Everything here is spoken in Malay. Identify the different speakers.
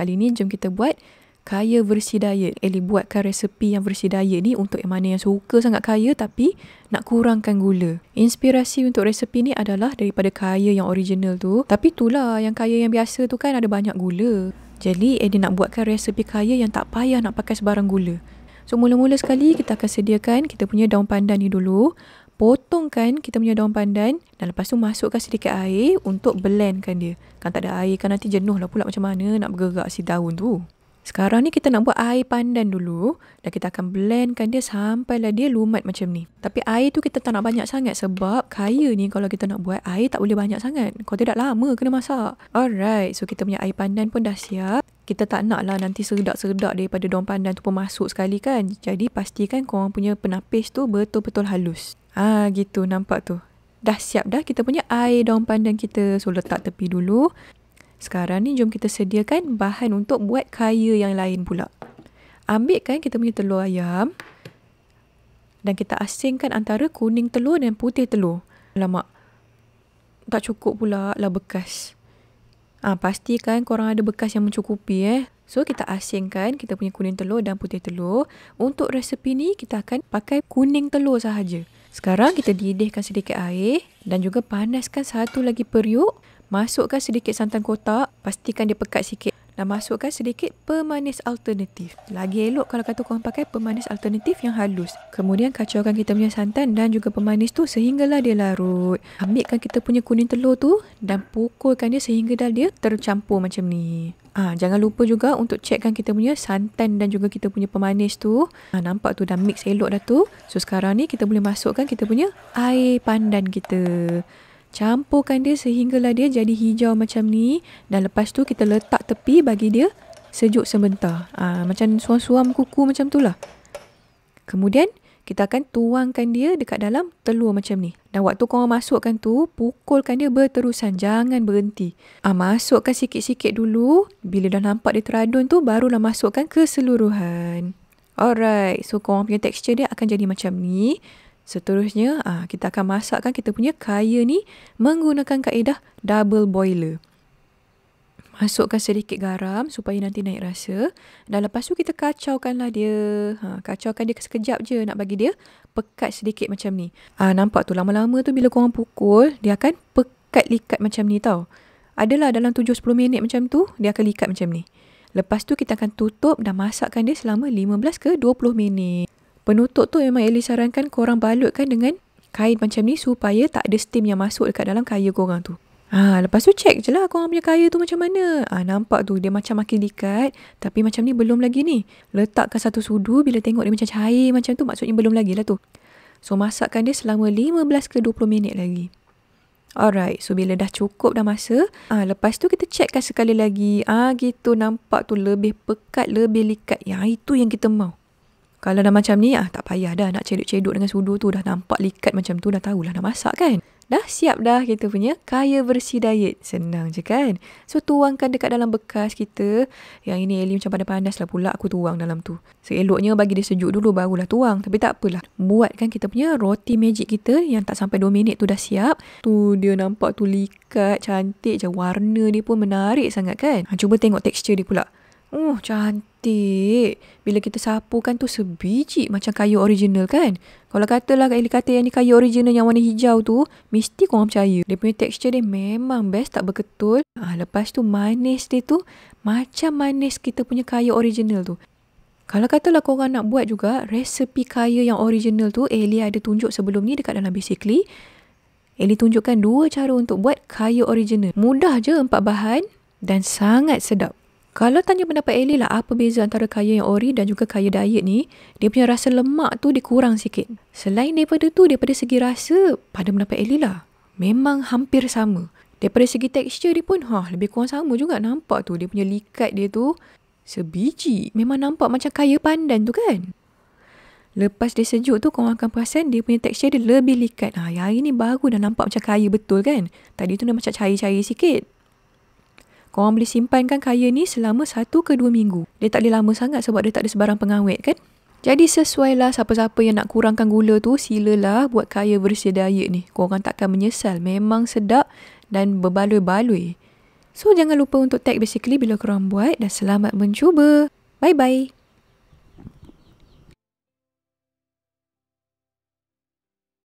Speaker 1: Kali ni jom kita buat kaya versi diet. Ellie buatkan resepi yang versi diet ni untuk yang mana yang suka sangat kaya tapi nak kurangkan gula. Inspirasi untuk resepi ni adalah daripada kaya yang original tu. Tapi itulah yang kaya yang biasa tu kan ada banyak gula. Jadi Ellie nak buatkan resepi kaya yang tak payah nak pakai sebarang gula. So mula-mula sekali kita akan sediakan kita punya daun pandan ni dulu potongkan kita punya daun pandan dan lepas tu masukkan sedikit air untuk blendkan dia. Kan tak ada air kan nanti jenuh lah pula macam mana nak bergerak si daun tu. Sekarang ni kita nak buat air pandan dulu dan kita akan blendkan dia sampai lah dia lumat macam ni. Tapi air tu kita tak nak banyak sangat sebab kaya ni kalau kita nak buat air tak boleh banyak sangat. Kalau tidak lama kena masak. Alright, so kita punya air pandan pun dah siap kita tak nak lah nanti serdak-serdak daripada daun pandan tu pun masuk sekali kan. Jadi pastikan korang punya penapis tu betul-betul halus. Ah ha, gitu nampak tu. Dah siap dah kita punya air daun pandan kita. So letak tepi dulu. Sekarang ni jom kita sediakan bahan untuk buat kaya yang lain pula. Ambil kan kita punya telur ayam. Dan kita asingkan antara kuning telur dan putih telur. Alamak. Tak cukup pula lah bekas. Ah ha, pastikan korang ada bekas yang mencukupi eh. So kita asingkan kita punya kuning telur dan putih telur. Untuk resepi ni kita akan pakai kuning telur sahaja. Sekarang kita didihkan sedikit air dan juga panaskan satu lagi periuk. Masukkan sedikit santan kotak. Pastikan dia pekat sikit dan masukkan sedikit pemanis alternatif. Lagi elok kalau kata korang pakai pemanis alternatif yang halus. Kemudian kacaukan kita punya santan dan juga pemanis tu sehinggalah dia larut. Ambilkan kita punya kuning telur tu dan pukulkan dia sehingga dah dia tercampur macam ni. Ha, jangan lupa juga untuk checkkan kita punya santan dan juga kita punya pemanis tu. Ha, nampak tu dah mix elok dah tu. So sekarang ni kita boleh masukkan kita punya air pandan kita campurkan dia sehinggalah dia jadi hijau macam ni dan lepas tu kita letak tepi bagi dia sejuk sebentar. Ha, macam suam-suam kuku macam tu lah. Kemudian kita akan tuangkan dia dekat dalam telur macam ni. Dan waktu kau masukkan tu, pukulkan dia berterusan. Jangan berhenti. Ha, masukkan sikit-sikit dulu. Bila dah nampak dia teradun tu, barulah masukkan keseluruhan. Alright, so korang punya texture dia akan jadi macam ni. Seterusnya, ah, kita akan masakkan kita punya kaya ni menggunakan kaedah double boiler. Masukkan sedikit garam supaya nanti naik rasa. Dan lepas tu kita kacaukanlah dia. Ha, kacaukan dia sekejap je nak bagi dia pekat sedikit macam ni. ha, nampak tu lama-lama tu bila korang pukul, dia akan pekat likat macam ni tau. Adalah dalam 7-10 minit macam tu, dia akan likat macam ni. Lepas tu kita akan tutup dan masakkan dia selama 15 ke 20 minit penutup tu memang Ellie sarankan korang balutkan dengan kain macam ni supaya tak ada steam yang masuk dekat dalam kaya korang tu. Ha, lepas tu check je lah korang punya kaya tu macam mana. Ha, nampak tu dia macam makin dikat tapi macam ni belum lagi ni. Letakkan satu sudu bila tengok dia macam cair macam tu maksudnya belum lagi lah tu. So masakkan dia selama 15 ke 20 minit lagi. Alright, so bila dah cukup dah masa, ah ha, lepas tu kita checkkan sekali lagi. Ah ha, gitu nampak tu lebih pekat, lebih likat. Yang itu yang kita mau. Kalau dah macam ni, ah, tak payah dah nak cedok-cedok dengan sudu tu. Dah nampak likat macam tu, dah tahulah nak masak kan. Dah siap dah kita punya kaya bersih diet. Senang je kan. So tuangkan dekat dalam bekas kita. Yang ini Ellie macam pandas-pandas lah pula aku tuang dalam tu. Seeloknya bagi dia sejuk dulu barulah tuang. Tapi tak apalah. Buatkan kita punya roti magic kita yang tak sampai 2 minit tu dah siap. Tu dia nampak tu likat cantik je. Warna dia pun menarik sangat kan. Ha, cuba tengok tekstur dia pula. Oh, cantik. Bila kita sapukan tu sebiji macam kayu original kan? Kalau katalah Kak Ellie kata yang ni kayu original yang warna hijau tu, mesti korang percaya. Dia punya tekstur dia memang best, tak berketul. Ha, lepas tu manis dia tu macam manis kita punya kayu original tu. Kalau katalah korang nak buat juga resepi kayu yang original tu Ellie ada tunjuk sebelum ni dekat dalam basically. Ellie tunjukkan dua cara untuk buat kayu original. Mudah je empat bahan dan sangat sedap. Kalau tanya pendapat Ellie lah apa beza antara kaya yang ori dan juga kaya diet ni, dia punya rasa lemak tu dikurang sikit. Selain daripada tu, daripada segi rasa, pada pendapat Ellie lah, memang hampir sama. Daripada segi tekstur dia pun, ha, lebih kurang sama juga nampak tu. Dia punya likat dia tu sebiji. Memang nampak macam kaya pandan tu kan? Lepas dia sejuk tu, korang akan perasan dia punya tekstur dia lebih likat. Ha, yang hari ni baru dah nampak macam kaya betul kan? Tadi tu dia macam cair-cair sikit korang boleh simpankan kaya ni selama satu ke dua minggu. Dia tak boleh lama sangat sebab dia tak ada sebarang pengawet kan? Jadi sesuailah siapa-siapa yang nak kurangkan gula tu, silalah buat kaya versi diet ni. Korang takkan menyesal. Memang sedap dan berbaloi-baloi. So jangan lupa untuk tag basically bila korang buat dan selamat mencuba. Bye-bye.